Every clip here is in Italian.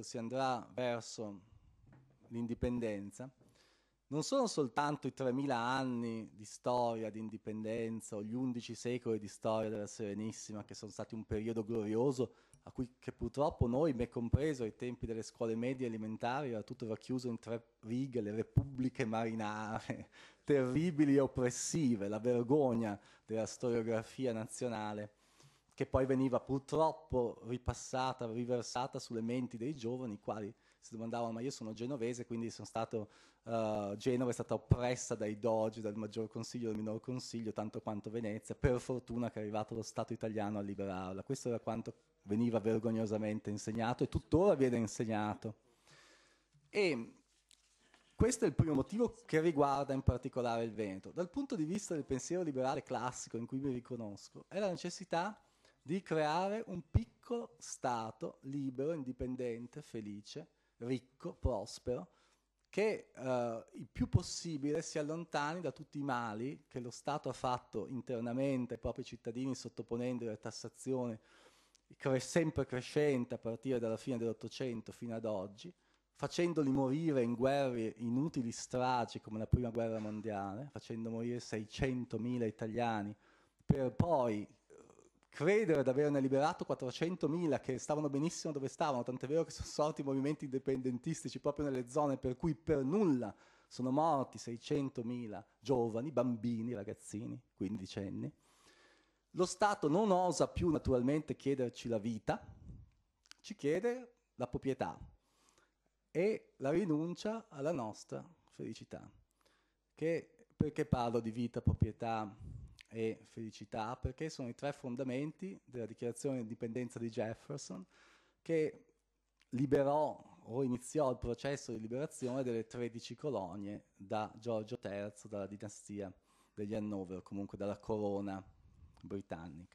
si andrà verso l'indipendenza, non sono soltanto i 3.000 anni di storia di indipendenza o gli 11 secoli di storia della Serenissima che sono stati un periodo glorioso a cui che purtroppo noi, me compreso, ai tempi delle scuole medie e elementari era tutto racchiuso in tre righe, le repubbliche marinare, terribili e oppressive, la vergogna della storiografia nazionale che poi veniva purtroppo ripassata, riversata sulle menti dei giovani, i quali si domandavano ma io sono genovese, quindi sono stato, uh, Genova è stata oppressa dai dogi, dal maggior consiglio, dal minor consiglio, tanto quanto Venezia, per fortuna che è arrivato lo Stato italiano a liberarla. Questo era quanto veniva vergognosamente insegnato e tuttora viene insegnato. E questo è il primo motivo che riguarda in particolare il Veneto. Dal punto di vista del pensiero liberale classico in cui mi riconosco, è la necessità di creare un piccolo Stato libero, indipendente, felice, ricco, prospero, che eh, il più possibile si allontani da tutti i mali che lo Stato ha fatto internamente ai propri cittadini sottoponendo la tassazione cre- sempre crescente a partire dalla fine dell'Ottocento fino ad oggi, facendoli morire in guerre inutili stragi come la Prima Guerra Mondiale, facendo morire 600.000 italiani, per poi credere di averne liberato 400.000 che stavano benissimo dove stavano, tant'è vero che sono sorti movimenti indipendentistici proprio nelle zone per cui per nulla sono morti 600.000 giovani, bambini, ragazzini, quindicenni. Lo Stato non osa più naturalmente chiederci la vita, ci chiede la proprietà e la rinuncia alla nostra felicità. Che, perché parlo di vita, proprietà, e felicità perché sono i tre fondamenti della dichiarazione di indipendenza di Jefferson che liberò o iniziò il processo di liberazione delle 13 colonie da Giorgio III, dalla dinastia degli Hannover, comunque dalla corona britannica.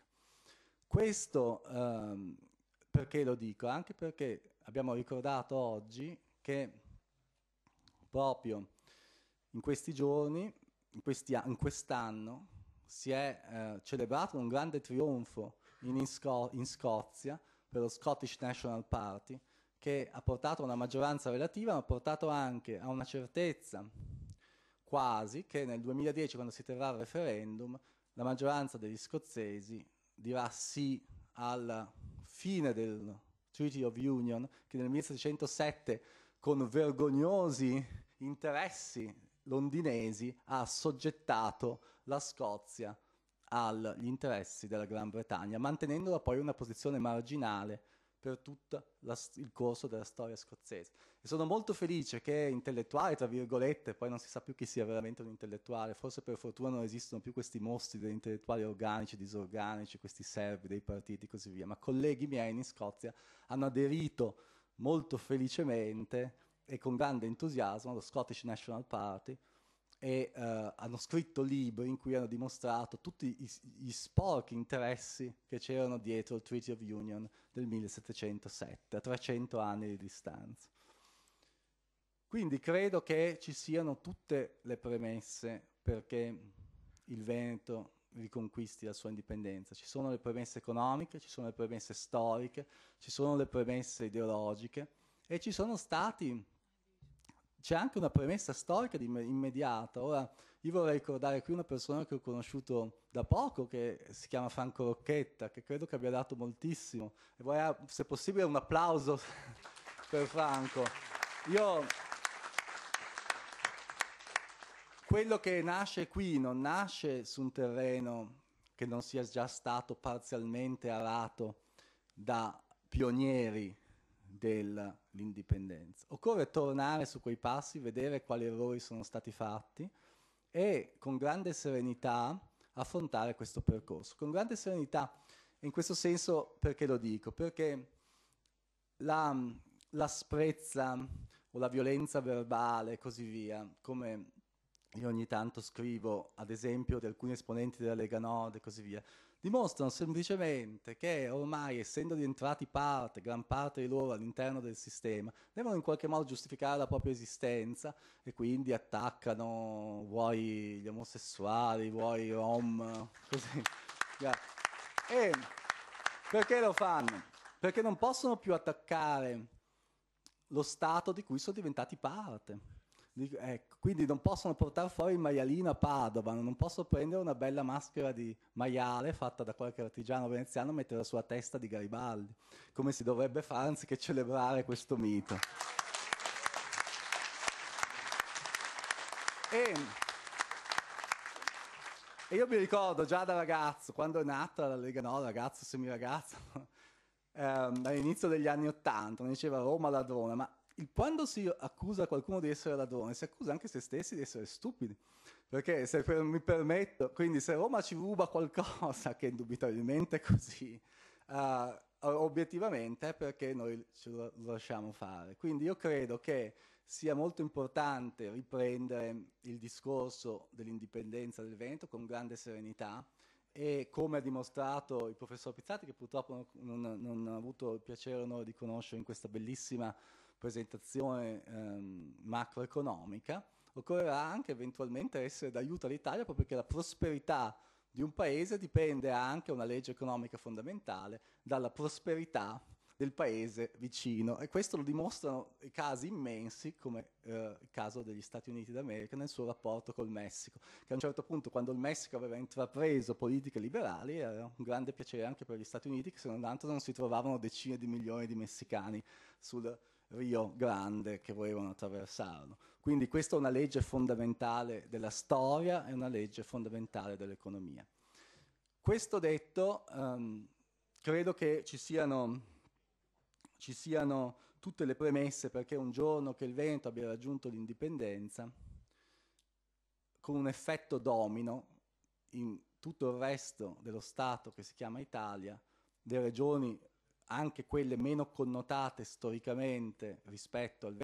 Questo ehm, perché lo dico? Anche perché abbiamo ricordato oggi che proprio in questi giorni, in, questi, in quest'anno, si è eh, celebrato un grande trionfo in, Isco- in, Scozia per lo Scottish National Party che ha portato a una maggioranza relativa ma ha portato anche a una certezza quasi che nel 2010 quando si terrà il referendum la maggioranza degli scozzesi dirà sì alla fine del Treaty of Union che nel 1707 con vergognosi interessi londinesi ha assoggettato la Scozia agli interessi della Gran Bretagna, mantenendola poi una posizione marginale per tutto il corso della storia scozzese. E sono molto felice che intellettuali, tra virgolette, poi non si sa più chi sia veramente un intellettuale, forse per fortuna non esistono più questi mostri degli intellettuali organici, disorganici, questi servi dei partiti e così via, ma colleghi miei in Scozia hanno aderito molto felicemente e con grande entusiasmo lo Scottish National Party e uh, hanno scritto libri in cui hanno dimostrato tutti i, gli sporchi interessi che c'erano dietro il Treaty of Union del 1707, a 300 anni di distanza. Quindi credo che ci siano tutte le premesse perché il Veneto riconquisti la sua indipendenza. Ci sono le premesse economiche, ci sono le premesse storiche, ci sono le premesse ideologiche e ci sono stati c'è anche una premessa storica di immediata. Ora, io vorrei ricordare qui una persona che ho conosciuto da poco, che si chiama Franco Rocchetta, che credo che abbia dato moltissimo. E vorrei, se possibile, un applauso per Franco. Io... Quello che nasce qui non nasce su un terreno che non sia già stato parzialmente arato da pionieri dell'indipendenza. Occorre tornare su quei passi, vedere quali errori sono stati fatti e con grande serenità affrontare questo percorso. Con grande serenità, in questo senso perché lo dico? Perché la, la o la violenza verbale e così via, come io ogni tanto scrivo, ad esempio, di alcuni esponenti della Lega Nord e così via, dimostrano semplicemente che ormai, essendo diventati parte, gran parte di loro all'interno del sistema, devono in qualche modo giustificare la propria esistenza e quindi attaccano, vuoi gli omosessuali, vuoi i rom, così. E perché lo fanno? Perché non possono più attaccare lo Stato di cui sono diventati parte Dico, ecco, quindi non possono portare fuori il maialino a Padova, non posso prendere una bella maschera di maiale fatta da qualche artigiano veneziano e metterla sulla testa di Garibaldi, come si dovrebbe fare anziché celebrare questo mito. E, e io mi ricordo già da ragazzo, quando è nata la Lega No, ragazzo, semiragazzo, ehm, all'inizio degli anni Ottanta, mi diceva Roma ladrona, ma il, quando si accusa qualcuno di essere ladrone, si accusa anche se stessi di essere stupidi. Perché se per, mi permetto, quindi se Roma ci ruba qualcosa, che indubitabilmente è così, uh, obiettivamente è perché noi ce lo lasciamo fare. Quindi io credo che sia molto importante riprendere il discorso dell'indipendenza del Veneto con grande serenità e come ha dimostrato il professor Pizzati, che purtroppo non, non, ha avuto il piacere e l'onore di conoscere in questa bellissima presentazione ehm, macroeconomica, occorrerà anche eventualmente essere d'aiuto all'Italia proprio perché la prosperità di un paese dipende anche, una legge economica fondamentale, dalla prosperità del paese vicino e questo lo dimostrano i casi immensi come eh, il caso degli Stati Uniti d'America nel suo rapporto col Messico, che a un certo punto quando il Messico aveva intrapreso politiche liberali era un grande piacere anche per gli Stati Uniti che se non altro non si trovavano decine di milioni di messicani sul, Rio Grande che volevano attraversarlo. Quindi questa è una legge fondamentale della storia e una legge fondamentale dell'economia. Questo detto, um, credo che ci siano, ci siano tutte le premesse perché un giorno che il Veneto abbia raggiunto l'indipendenza, con un effetto domino in tutto il resto dello Stato che si chiama Italia, le regioni anche quelle meno connotate storicamente rispetto al